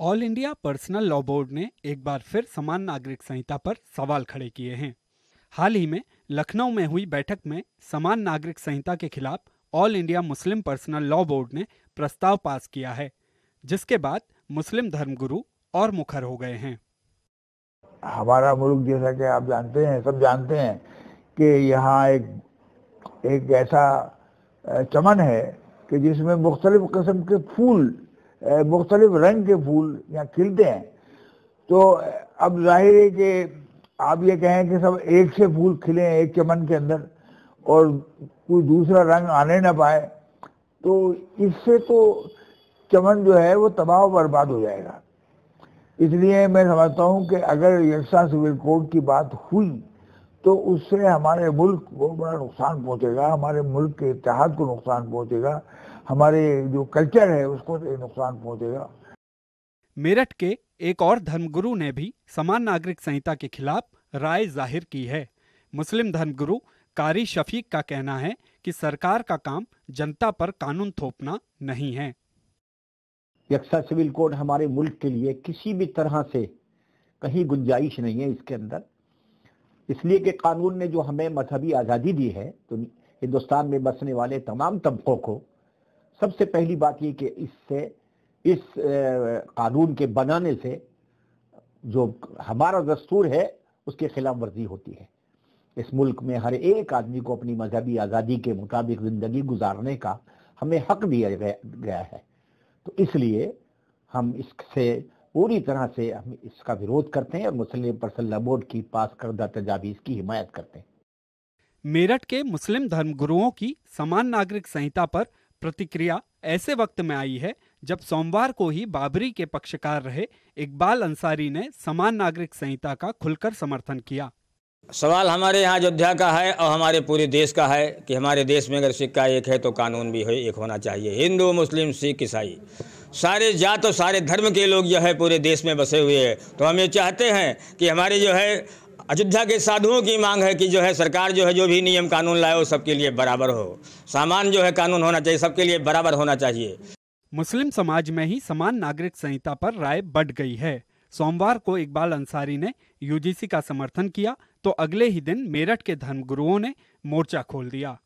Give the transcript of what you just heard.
all India Personal Law Board ने एक बार फिर समान नागरिक संहिता पर सवाल खड़े किए हैं हाल ही में लखनऊ में हुई बैठक में समान नागरिक संहिता के खिलाफ All India Muslim Personal Law Board ने प्रस्ताव पास किया है जिसके बाद मुस्लिम धर्मगुरु और मुखर हो गए हैं हमारा मुल्क जैसा कि आप जानते हैं सब जानते हैं कि यहाँ एक एक ऐसा चमन है कि जिसमें मुख्तलिफ किस्म के फूल मुख्तलिफ रंग के फूल यहाँ खिलते हैं तो अब जाहिर है कि आप ये कहें कि सब एक से फूल खिले एक चमन के अंदर और कोई दूसरा रंग आने ना पाए तो इससे तो चमन जो है वो तबाह बर्बाद हो जाएगा इसलिए मैं समझता हूँ कि अगर यक्षा सिविल कोर्ट की बात हुई तो उससे हमारे मुल्क को बड़ा नुकसान पहुंचेगा हमारे मुल्क के इतिहाद को नुकसान पहुंचेगा हमारे जो कल्चर है उसको नुकसान पहुंचेगा मेरठ के एक और धर्मगुरु ने भी समान नागरिक संहिता के खिलाफ राय जाहिर की है मुस्लिम धर्मगुरु कारी शफीक का कहना है कि सरकार का काम जनता पर कानून थोपना नहीं है सिविल कोड हमारे मुल्क के लिए किसी भी तरह से कहीं गुंजाइश नहीं है इसके अंदर इसलिए कि कानून ने जो हमें मजहबी आज़ादी दी है तो हिंदुस्तान में बसने वाले तमाम तबकों को सबसे पहली बात ये कि इससे इस कानून के बनाने से जो हमारा दस्तूर है उसके खिलाफ वर्जी होती है इस मुल्क में हर एक आदमी को अपनी मजहबी आज़ादी के मुताबिक ज़िंदगी गुजारने का हमें हक दिया गया है तो इसलिए हम इससे पूरी तरह से हम इसका विरोध करते हैं और मुस्लिम पर्सनल बोर्ड की पास करदा तजावीज़ की हिमायत करते हैं मेरठ के मुस्लिम धर्मगुरुओं की समान नागरिक संहिता पर प्रतिक्रिया ऐसे वक्त में आई है जब सोमवार को ही बाबरी के पक्षकार रहे इकबाल अंसारी ने समान नागरिक संहिता का खुलकर समर्थन किया सवाल हमारे यहाँ अयोध्या का है और हमारे पूरे देश का है कि हमारे देश में अगर सिक्का एक है तो कानून भी हो एक होना चाहिए हिंदू मुस्लिम सिख ईसाई सारे जात और सारे धर्म के लोग जो है पूरे देश में बसे हुए हैं तो हम ये चाहते हैं कि हमारे जो है अयोध्या के साधुओं की मांग है कि जो है सरकार जो है जो भी नियम कानून लाए वो सबके लिए बराबर हो सामान जो है कानून होना चाहिए सबके लिए बराबर होना चाहिए मुस्लिम समाज में ही समान नागरिक संहिता पर राय बढ़ गई है सोमवार को इकबाल अंसारी ने यूजीसी का समर्थन किया तो अगले ही दिन मेरठ के धर्मगुरुओं ने मोर्चा खोल दिया